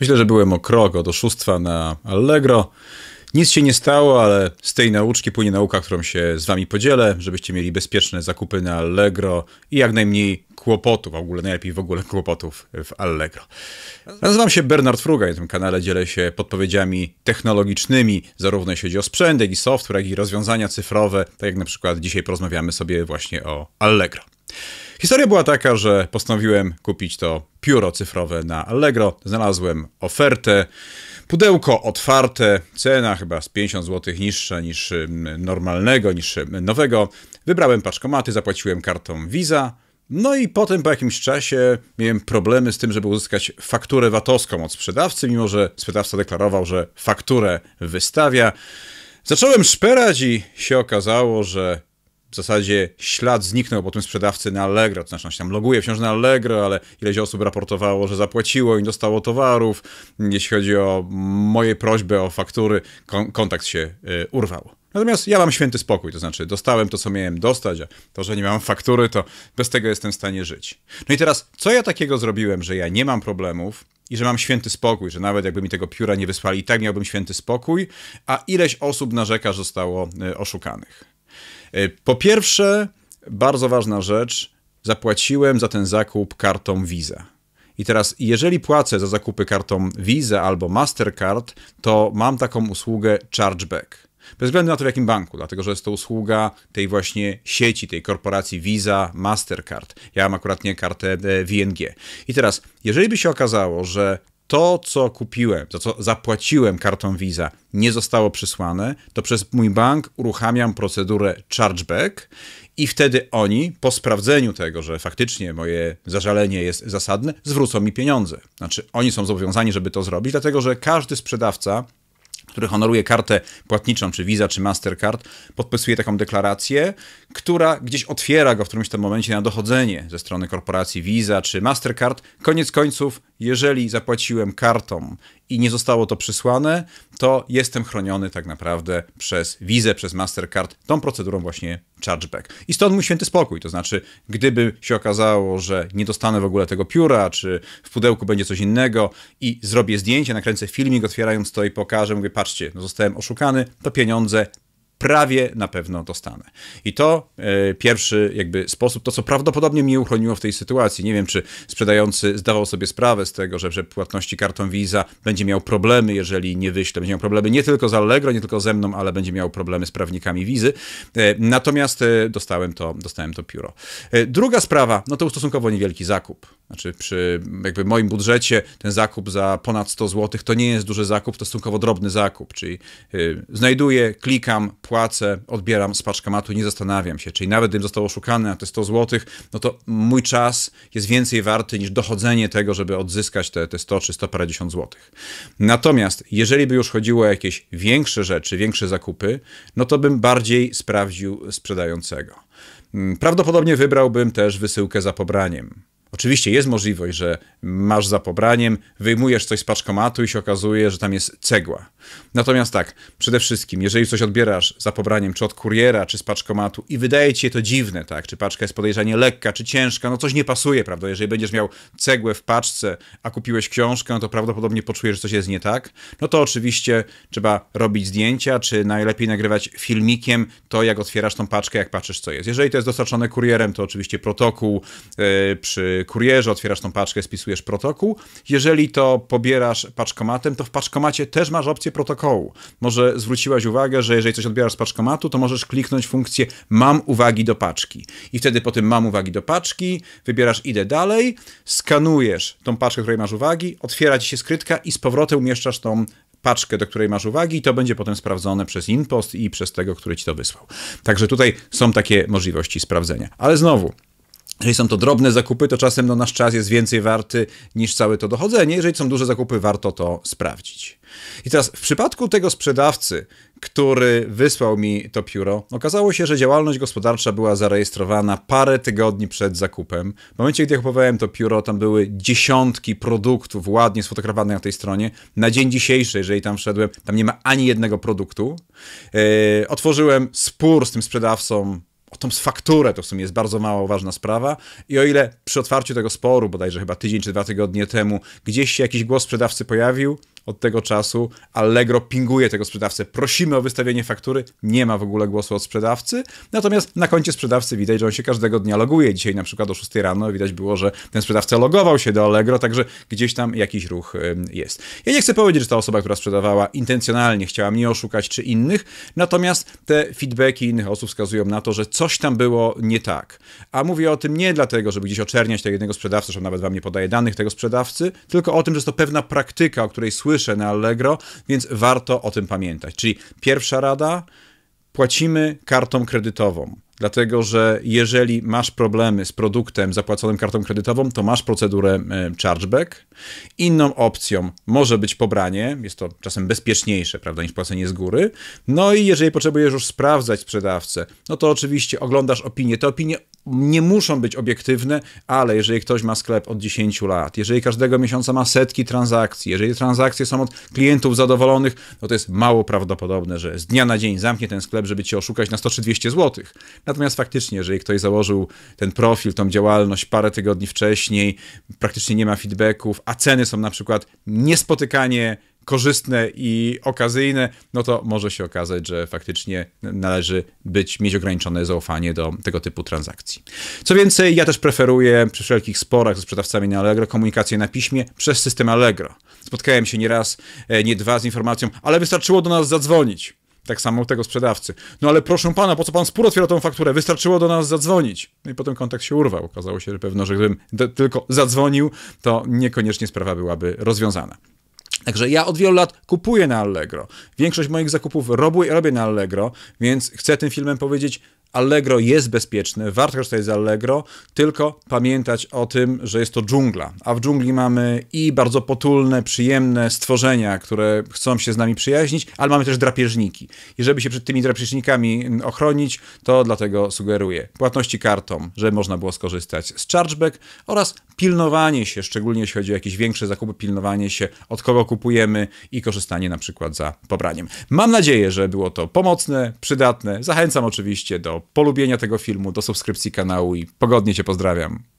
Myślę, że byłem o krok od oszustwa na Allegro. Nic się nie stało, ale z tej nauczki płynie nauka, którą się z wami podzielę, żebyście mieli bezpieczne zakupy na Allegro i jak najmniej kłopotów, a w ogóle najlepiej w ogóle kłopotów w Allegro. Nazywam się Bernard Fruga i na tym kanale dzielę się podpowiedziami technologicznymi, zarówno jeśli chodzi o sprzęt, jak i software, jak i rozwiązania cyfrowe, tak jak na przykład dzisiaj porozmawiamy sobie właśnie o Allegro. Historia była taka, że postanowiłem kupić to pióro cyfrowe na Allegro, znalazłem ofertę, Pudełko otwarte, cena chyba z 50 zł niższa niż normalnego, niż nowego. Wybrałem paczkomaty, zapłaciłem kartą Visa. No i potem po jakimś czasie miałem problemy z tym, żeby uzyskać fakturę VAT-owską od sprzedawcy, mimo że sprzedawca deklarował, że fakturę wystawia. Zacząłem szperać i się okazało, że w zasadzie ślad zniknął po tym sprzedawcy na Allegro, to znaczy on się tam loguje wciąż na Allegro, ale ileś osób raportowało, że zapłaciło i dostało towarów. Jeśli chodzi o moje prośby o faktury, kon kontakt się y, urwał. Natomiast ja mam święty spokój, to znaczy dostałem to, co miałem dostać, a to, że nie mam faktury, to bez tego jestem w stanie żyć. No i teraz, co ja takiego zrobiłem, że ja nie mam problemów i że mam święty spokój, że nawet jakby mi tego pióra nie wysłali, i tak miałbym święty spokój, a ileś osób narzeka, że zostało y, oszukanych. E, po pierwsze, bardzo ważna rzecz, zapłaciłem za ten zakup kartą Visa. I teraz, jeżeli płacę za zakupy kartą Visa albo Mastercard, to mam taką usługę chargeback. Bez względu na to, w jakim banku, dlatego że jest to usługa tej właśnie sieci, tej korporacji Visa, Mastercard. Ja mam akurat nie kartę e, VNG. I teraz, jeżeli by się okazało, że to, co kupiłem, to, co zapłaciłem kartą Visa, nie zostało przysłane, to przez mój bank uruchamiam procedurę chargeback i wtedy oni, po sprawdzeniu tego, że faktycznie moje zażalenie jest zasadne, zwrócą mi pieniądze. Znaczy, oni są zobowiązani, żeby to zrobić, dlatego że każdy sprzedawca który honoruje kartę płatniczą, czy Visa, czy Mastercard, podpisuje taką deklarację, która gdzieś otwiera go w którymś tam momencie na dochodzenie ze strony korporacji Visa czy Mastercard. Koniec końców jeżeli zapłaciłem kartą i nie zostało to przysłane, to jestem chroniony tak naprawdę przez Visa, przez Mastercard, tą procedurą właśnie chargeback. I stąd mój święty spokój, to znaczy, gdyby się okazało, że nie dostanę w ogóle tego pióra, czy w pudełku będzie coś innego i zrobię zdjęcie, nakręcę filmik, otwierając to i pokażę, mówię, patrzcie, no zostałem oszukany, to pieniądze prawie na pewno dostanę. I to e, pierwszy jakby sposób, to co prawdopodobnie mnie uchroniło w tej sytuacji. Nie wiem, czy sprzedający zdawał sobie sprawę z tego, że, że płatności kartą Visa będzie miał problemy, jeżeli nie wyśle. Będzie miał problemy nie tylko z Allegro, nie tylko ze mną, ale będzie miał problemy z prawnikami Wizy. E, natomiast e, dostałem to, dostałem to pióro. E, druga sprawa, no to stosunkowo niewielki zakup. Znaczy przy jakby moim budżecie ten zakup za ponad 100 zł to nie jest duży zakup, to stosunkowo drobny zakup, czyli e, znajduję, klikam, płacę, odbieram z paczkomatu, nie zastanawiam się. Czyli nawet gdybym został oszukany na te 100 zł, no to mój czas jest więcej warty niż dochodzenie tego, żeby odzyskać te, te 100 czy 150 zł. Natomiast jeżeli by już chodziło o jakieś większe rzeczy, większe zakupy, no to bym bardziej sprawdził sprzedającego. Mm, prawdopodobnie wybrałbym też wysyłkę za pobraniem. Oczywiście jest możliwość, że masz za pobraniem, wyjmujesz coś z paczkomatu i się okazuje, że tam jest cegła. Natomiast tak, przede wszystkim, jeżeli coś odbierasz za pobraniem, czy od kuriera, czy z paczkomatu i wydaje ci się to dziwne, tak, czy paczka jest podejrzanie lekka, czy ciężka, no coś nie pasuje, prawda? Jeżeli będziesz miał cegłę w paczce, a kupiłeś książkę, no to prawdopodobnie poczujesz, że coś jest nie tak. No to oczywiście trzeba robić zdjęcia, czy najlepiej nagrywać filmikiem to, jak otwierasz tą paczkę, jak patrzysz, co jest. Jeżeli to jest dostarczone kurierem, to oczywiście protokół yy, przy kurierze, otwierasz tą paczkę, spisujesz protokół. Jeżeli to pobierasz paczkomatem, to w paczkomacie też masz opcję protokołu. Może zwróciłaś uwagę, że jeżeli coś odbierasz z paczkomatu, to możesz kliknąć funkcję mam uwagi do paczki. I wtedy po tym mam uwagi do paczki, wybierasz idę dalej, skanujesz tą paczkę, której masz uwagi, otwiera ci się skrytka i z powrotem umieszczasz tą paczkę, do której masz uwagi, i to będzie potem sprawdzone przez InPost i przez tego, który ci to wysłał. Także tutaj są takie możliwości sprawdzenia. Ale znowu, jeżeli są to drobne zakupy, to czasem no, nasz czas jest więcej warty niż całe to dochodzenie. Jeżeli są duże zakupy, warto to sprawdzić. I teraz w przypadku tego sprzedawcy, który wysłał mi to pióro, okazało się, że działalność gospodarcza była zarejestrowana parę tygodni przed zakupem. W momencie, gdy kupowałem to pióro, tam były dziesiątki produktów ładnie sfotografowanych na tej stronie. Na dzień dzisiejszy, jeżeli tam wszedłem, tam nie ma ani jednego produktu. Yy, otworzyłem spór z tym sprzedawcą o tą fakturę to w sumie jest bardzo mało ważna sprawa. I o ile przy otwarciu tego sporu, bodajże chyba tydzień czy dwa tygodnie temu, gdzieś się jakiś głos sprzedawcy pojawił, od tego czasu Allegro pinguje tego sprzedawcę. Prosimy o wystawienie faktury. Nie ma w ogóle głosu od sprzedawcy. Natomiast na koncie sprzedawcy widać, że on się każdego dnia loguje. Dzisiaj na przykład o 6 rano widać było, że ten sprzedawca logował się do Allegro, także gdzieś tam jakiś ruch jest. Ja nie chcę powiedzieć, że ta osoba, która sprzedawała, intencjonalnie chciała mnie oszukać czy innych. Natomiast te feedbacki innych osób wskazują na to, że coś tam było nie tak. A mówię o tym nie dlatego, żeby gdzieś oczerniać tego jednego sprzedawcę, że on nawet wam nie podaje danych tego sprzedawcy, tylko o tym, że jest to pewna praktyka, o której słyszę słyszę na Allegro, więc warto o tym pamiętać. Czyli pierwsza rada, płacimy kartą kredytową. Dlatego, że jeżeli masz problemy z produktem zapłaconym kartą kredytową, to masz procedurę e, chargeback. Inną opcją może być pobranie, jest to czasem bezpieczniejsze, prawda, niż płacenie z góry. No i jeżeli potrzebujesz już sprawdzać sprzedawcę, no to oczywiście oglądasz opinie. Te opinie nie muszą być obiektywne, ale jeżeli ktoś ma sklep od 10 lat, jeżeli każdego miesiąca ma setki transakcji, jeżeli transakcje są od klientów zadowolonych, no to jest mało prawdopodobne, że z dnia na dzień zamknie ten sklep, żeby cię oszukać na 100 czy 200 złotych. Natomiast faktycznie, jeżeli ktoś założył ten profil, tą działalność parę tygodni wcześniej, praktycznie nie ma feedbacków, a ceny są na przykład niespotykanie korzystne i okazyjne, no to może się okazać, że faktycznie należy być, mieć ograniczone zaufanie do tego typu transakcji. Co więcej, ja też preferuję przy wszelkich sporach ze sprzedawcami na Allegro komunikację na piśmie przez system Allegro. Spotkałem się nie raz, e, nie dwa z informacją, ale wystarczyło do nas zadzwonić. Tak samo u tego sprzedawcy. No ale proszę pana, po co pan spór otwiera tą fakturę? Wystarczyło do nas zadzwonić. No i potem kontakt się urwał. Okazało się że pewno, że gdybym tylko zadzwonił, to niekoniecznie sprawa byłaby rozwiązana. Także ja od wielu lat kupuję na Allegro. Większość moich zakupów robię, robię na Allegro, więc chcę tym filmem powiedzieć, Allegro jest bezpieczny, warto korzystać z Allegro, tylko pamiętać o tym, że jest to dżungla. A w dżungli mamy i bardzo potulne, przyjemne stworzenia, które chcą się z nami przyjaźnić, ale mamy też drapieżniki. I żeby się przed tymi drapieżnikami mm, ochronić, to dlatego sugeruję płatności kartą, żeby można było skorzystać z chargeback oraz pilnowanie się, szczególnie jeśli chodzi o jakieś większe zakupy, pilnowanie się, od kogo kupujemy i korzystanie na przykład za pobraniem. Mam nadzieję, że było to pomocne, przydatne. Zachęcam oczywiście do polubienia tego filmu, do subskrypcji kanału i pogodnie Cię pozdrawiam.